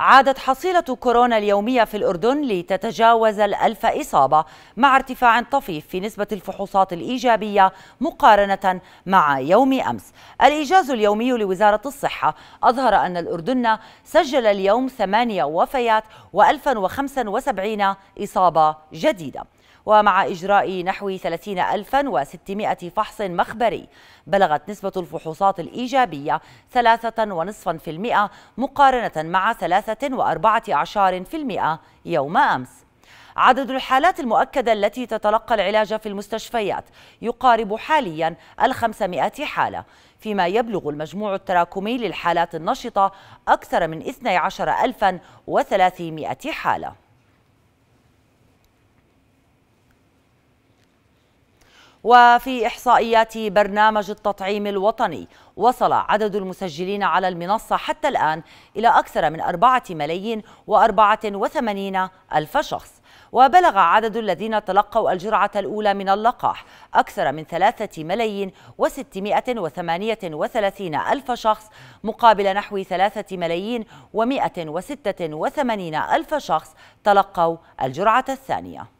عادت حصيلة كورونا اليومية في الأردن لتتجاوز الألف إصابة مع ارتفاع طفيف في نسبة الفحوصات الإيجابية مقارنة مع يوم أمس الإيجاز اليومي لوزارة الصحة أظهر أن الأردن سجل اليوم ثمانية وفيات و1075 إصابة جديدة ومع إجراء نحو 30600 فحص مخبري بلغت نسبة الفحوصات الإيجابية 3.5% مقارنة مع 3.14% يوم أمس عدد الحالات المؤكدة التي تتلقى العلاج في المستشفيات يقارب حاليا الخمسمائة حالة فيما يبلغ المجموع التراكمي للحالات النشطة أكثر من 12300 حالة وفي إحصائيات برنامج التطعيم الوطني وصل عدد المسجلين على المنصة حتى الآن إلى أكثر من أربعة ملايين وأربعة وثمانين ألف شخص وبلغ عدد الذين تلقوا الجرعة الأولى من اللقاح أكثر من ثلاثة ملايين وستمائة وثمانية وثلاثين ألف شخص مقابل نحو ثلاثة ملايين ومائة وستة وثمانين ألف شخص تلقوا الجرعة الثانية